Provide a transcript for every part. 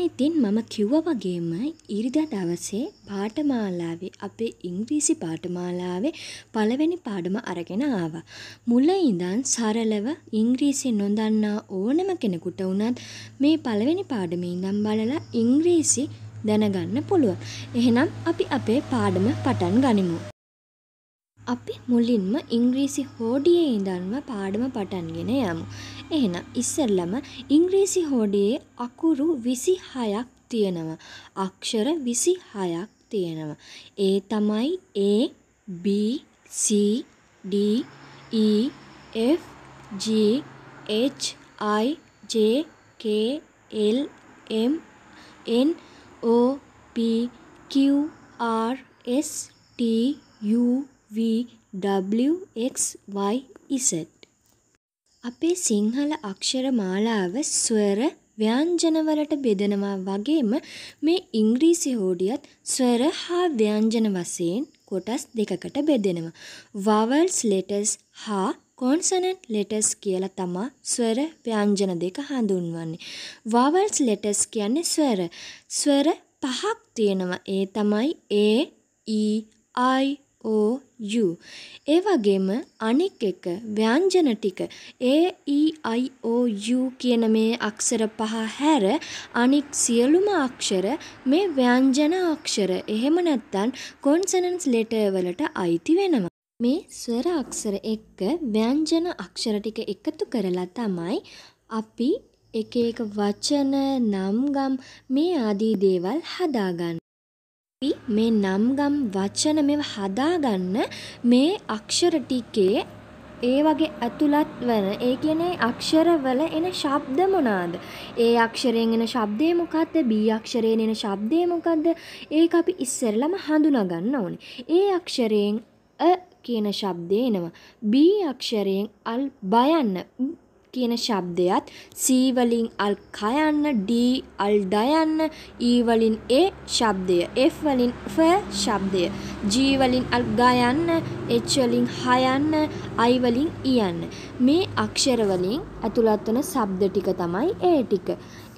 ඉතින් මම කිව්වා වගේම ඉරිදා දවසේ පාඨමාලාවේ අපේ ඉංග්‍රීසි පාඨමාලාවේ පළවෙනි පාඩම අරගෙන ආවා. මුල ඉඳන් සරලව ඉංග්‍රීසි නොදන්නා ඕනම කෙනෙකුට වුණත් මේ පළවෙනි පාඩමේ ඉඳන් බලලා ඉංග්‍රීසි දැනගන්න පුළුවන්. එහෙනම් අපි අපේ පාඩම පටන් ගනිමු. අපි මුලින්ම ඉංග්‍රීසි හෝඩියේ ඉඳන්ම පාඩම පටන්ගෙන යමු. එහෙනම් ඉස්සෙල්ලම ඉංග්‍රීසි හෝඩියේ අකුරු විසි හයක් තියෙනවා. අක්ෂර විසි හයක් තියෙනවා. ඒ තමයි ඒ BCD EF G H I J K L M N O P Q R S T U V W X Y Z අපේ සිංහල අක්ෂර මාලාව ස්වර ව්‍යංජනවලට බෙදෙනවා වගේම මේ ඉංග්‍රීසි හෝඩියත් ස්වර හා ව්‍යංජන වශයෙන් කොටස් දෙකකට බෙදෙනවා. vowels letters හා consonant letters කියලා තමා ස්වර ව්‍යංජන දෙක හඳුන්වන්නේ. vowels letters කියන්නේ ස්වර. ස්වර පහක් තියෙනවා. ඒ තමයි a e i O U. ඒ වගේම අනෙක් එක ව්‍යංජන ටික ඒ ඊ අයි ඕ යු කියන මේ අක්ෂර පහ හැර අනෙක් සියලුම අක්ෂර මේ ව්‍යංජන අක්ෂර එහෙම නැත්නම් කොන්සනන්ස් ලෙටර් වලට අයිති වෙනවා. මේ ස්වර අක්ෂර එක්ක ව්‍යංජන අක්ෂර ටික එකතු කරලා තමයි අපි එක එක වචන නම් ගම් මේ ආදී දේවල් හදාගන්න අපි මේ නම් වචන මෙව හදාගන්න මේ අක්ෂර ටිකේ ඒ වගේ ඇතුළත් වන ඒ කියන්නේ අක්ෂරවල එන ශබ්ද මොනවාද? ඒ අක්ෂරයෙන් එන ශබ්දේ මොකද්ද? බී අක්ෂරයෙන් එන ශබ්දේ මොකද්ද? ඒක අපි ඉස්සෙල්ලම හඳුනා ගන්න ඕනේ. ඒ අක්ෂරයෙන් අ කියන ශබ්දේ එනවා. බී අක්ෂරයෙන් අල් බයන්න කියන ශබ්දයත් සී වලින් අල් කයන්න D අල් ඩයන්න E වලින් ඒ ශබ්දය F වලින් ෆ ශබ්දය G වලින් අල් ගයන්න H වලින් හයන්න I වලින් ඉයන්න මේ අක්ෂර වලින් ඇතුළත් වන ශබ්ද ටික තමයි ඒ ටික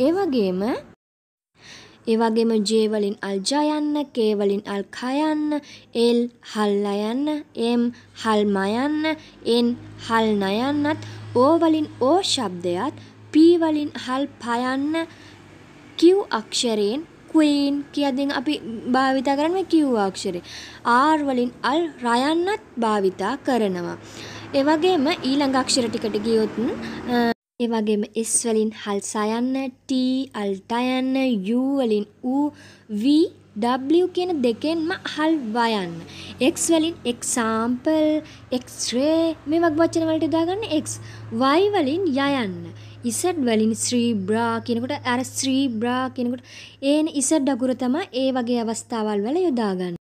ඒ වගේම ඒ වගේම J වලින් අල් ජයන්න K වලින් අල් කයන්න L හල් යන්න M හල් මයන්න N හල් නයන්නත් ඕ වලින් ඕ ශබ්දයත් පී වලින් හල් පයන්න කිව් අක්ෂරයෙන් ක්වීන් කියදින් අපි භාවිතා කරන කිව් අක්ෂරේ ආර් වලින් අල් රයන්නත් භාවිතා කරනවා ඒ වගේම ඊළඟ අක්ෂර ටිකට ගියොත් ඒ වගේම S වලින් හල් සයන්න T අල්ට යන්න U වලින් U V W කියන දෙකෙන්ම හල් වයන්න. X වලින් example, x-ray මේ වගේ වචන වලට යොදාගන්න X. Y වලින් යයන්න. Z වලින් ශ්‍රී බ්‍රා කියනකොට අර ශ්‍රී බ්‍රා කියනකොට ඒන Z අකුර තමයි ඒ වගේ අවස්ථාවල් වල යොදාගන්න.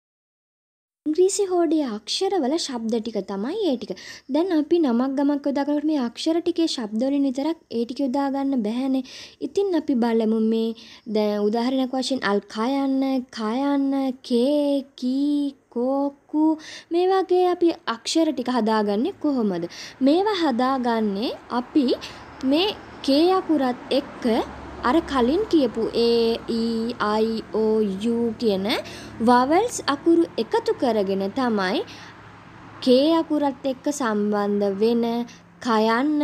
ඉංග්‍රීසි හෝඩේ අක්ෂරවල ශබ්ද ටික තමයි ඒ ටික. දැන් අපි නමක් ගමක් යොදාගන්නකොට මේ අක්ෂර ටිකේ ශබ්ද වලින් විතරක් ඒ ටික යොදා ගන්න බැහැනේ. ඉතින් අපි බලමු මේ දැන් උදාහරණයක් වශයෙන් අල් කයන්න, කයන්න, කේ, කී, කෝකු මේ වගේ අපි අක්ෂර ටික හදාගන්නේ කොහොමද? මේවා හදාගන්නේ අපි මේ කේ අකුරත් එක්ක අර කලින් කියපු ඒ ඊ අයි ඕ යූ කියන වවල්ස් අකුරු එකතු කරගෙන තමයි කේ අකුරත් එක්ක සම්බන්ධ වෙන කයන්න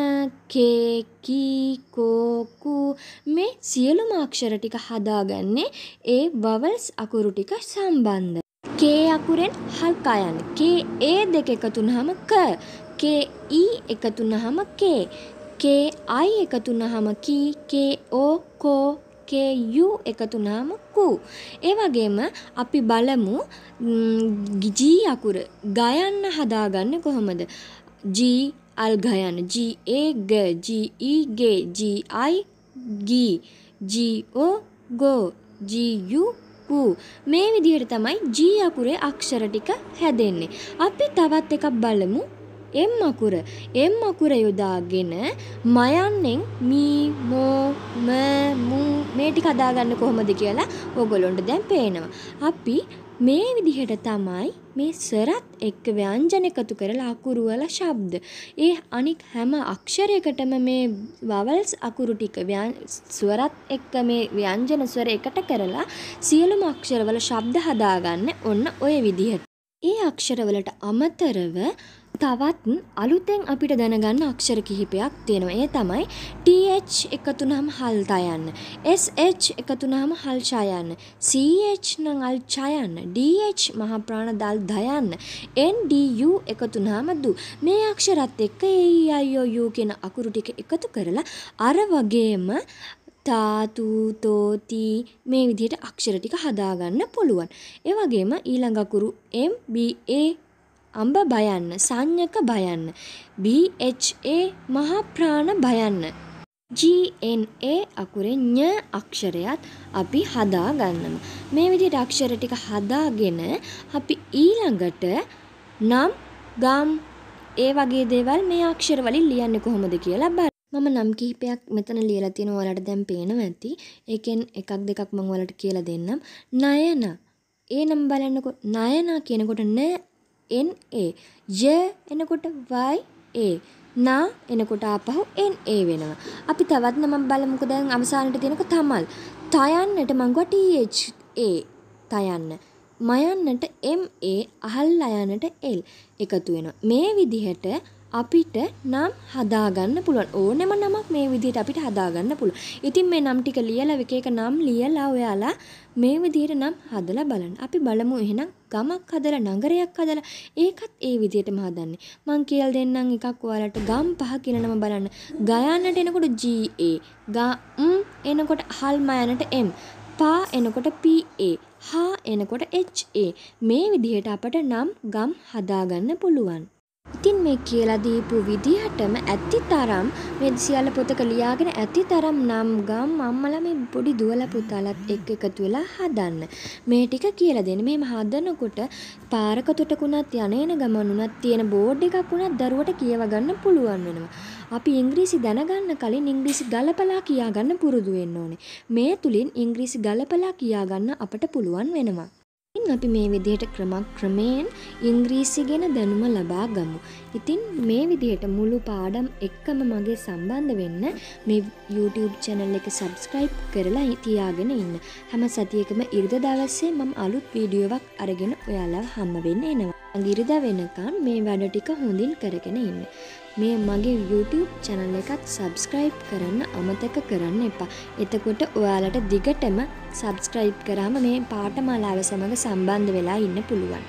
කේ කී කෝකු මේ සියලුම අක්ෂර ටික හදාගන්නේ ඒ වවල්ස් අකුරු ටික සම්බන්ධ කේ අකුරෙන් හල් කයන් කේ ඒ දෙක එකතු වුනහම ක කේ ඊ එකතු වුනහම කේ කේ අයි එකතුනහම කී කේ ඕ කෝ කේ යු එකතුනාම කු. ඒ වගේම අපි බලමු ජී අකුර ගයන්න හදාගන්න කොහොමද? ජී අල් ගයන්න ජී ඒ ග ජී ඊ ගේ ජී අයි ගී ජී ඕ ගෝ ජී යු කු මේ විදිහට තමයි ජී අකුරේ අක්ෂර ටික හැදෙන්නේ. අපි තවත් එකක් බලමු එම් අකුර එම් අකුර යොදාගෙන මයන්නෙන් මී මෝ ම මු මේ ටික හදාගන්න කොහොමද කියලා ඔයගොල්ලොන්ට දැන් පේනවා. අපි මේ විදිහට තමයි මේ ස්වරත් එක්ක ව්‍යංජන එකතු කරලා අකුරු වල ශබ්ද. ඒ අනික් හැම අක්ෂරයකටම මේ වවල්ස් අකුරු ටික ස්වරත් එක්ක මේ ව්‍යංජන ස්වර එකට කරලා සියලුම අක්ෂරවල ශබ්ද හදාගන්න ඔන්න ඔය විදිහට. ඒ අක්ෂරවලට අමතරව තවත් අලුතෙන් අපිට දැනගන්න අක්ෂර කිහිපයක් තියෙනවා. ඒ තමයි TH එකතු නම් හල්තා යන්න. SH එකතු නම් හල්ෂා යන්න. CH නම් අල්ෂා යන්න. DH මහ ප්‍රාණ දල් දයන්න. NDU එකතු නම් දු. මේ අක්ෂරත් එක්ක AIOU e කියන අකුරු ටික එකතු කරලා අර වගේම තාතු තෝති මේ විදිහට අක්ෂර ටික හදාගන්න පුළුවන්. ඒ වගේම ඊළඟ අකුරු M B A අඹ භයන්න සංඥක භයන්න BHA මහා ප්‍රාණ භයන්න GNA අකුරේ ඤ අක්ෂරයත් අපි හදා ගන්නම මේ විදිහට අක්ෂර ටික හදාගෙන අපි ඊළඟට නම් ගම් ඒ වගේ දේවල් මේ අක්ෂර වලින් ලියන්නේ කොහොමද කියලා බලමු මම නම් කිහිපයක් මෙතන ලියලා තියෙන ඔයාලට දැන් පේනවා ඇති. ඒකෙන් එකක් දෙකක් මම ඔයාලට කියලා දෙන්නම්. නයන. ඒ නම් බලන්නකො නයන කියනකොට න එන් ඒ ය එනකොට වයි ඒ නා එනකොට ආපහු එන් ඒ වෙනවා. අපි තවත් නමක් බලමුකෝ දැන් අවසානෙට තියෙනක තමල්. තයන්නට මං ගුවා th a තයන්න. මයන්නට m a අහල් අයන්නට l එකතු වෙනවා. මේ විදිහට අපිට නම් හදාගන්න පුළුවන් ඕනෙම නමක් මේ විදිහට අපිට හදාගන්න පුළුවන්. ඉතින් මේ නම් ටික ලියලා එක එක නම් ලියලා ඔයාලා මේ විදිහට නම් හදලා බලන්න. අපි බලමු එහෙනම් ගමක් හදලා නගරයක් හදලා ඒකත් ඒ විදිහටම හදන්නේ. මං කියලා දෙන්නම් එකක් ඔයාලට ගම් පහ කියලා නම බලන්න. ගයන්නට එනකොට G A ගම් එනකොට හල්මයන්ට M පා එනකොට P A හා එනකොට H A මේ විදිහට අපට නම් ගම් හදාගන්න පුළුවන්. මේ කියලා දීපු විදිහටම ඇති තරම් මේ සියල්ල පොතක ලියාගෙන ඇති තරම් නම් ගම් අම්මලා මේ පොඩි දුවලා පුතාලත් එක්ක එකතු වෙලා හදන්න. මේ ටික කියලා දෙන්න. මෙහෙම හදනකොට පාරක තොටකුණත් යනේන ගමන් උනත් තියෙන බෝඩ් එකක් උනත් දරුවට කියව ගන්න පුළුවන් වෙනවා. අපි ඉංග්‍රීසි දැනගන්න කලින් ඉංග්‍රීසි ගලපලා කියා ගන්න පුරුදු වෙන්න ඕනේ. මේ තුලින් ඉංග්‍රීසි ගලපලා කියා ගන්න අපට පුළුවන් වෙනවා. අපි මේ විදිහට ක්‍රමක්‍රමයෙන් ඉංග්‍රීසි ගැන දැනුම ලබා ගමු. ඉතින් මේ විදිහට මුළු පාඩම් එක්කම මගේ සම්බන්ධ වෙන්න මේ YouTube channel එක subscribe කරලා තියාගෙන ඉන්න. හැම සතියකම ඉරිදා දවසේ මම අලුත් වීඩියෝවක් අරගෙන ඔයාලා හම්බ වෙන්න එනවා. අඳිරිද වෙනකම් මේ වැඩ ටික හොඳින් කරගෙන ඉන්න. මේ මගේ YouTube චැනල් එකත් සබස්ක්‍රයිබ් කරන්න අමතක කරන්න එපා. එතකොට ඔයාලට දිගටම සබස්ක්‍රයිබ් කරාම මේ පාට මලාව සමඟ සම්බන්ධ වෙලා ඉන්න පුළුවන්.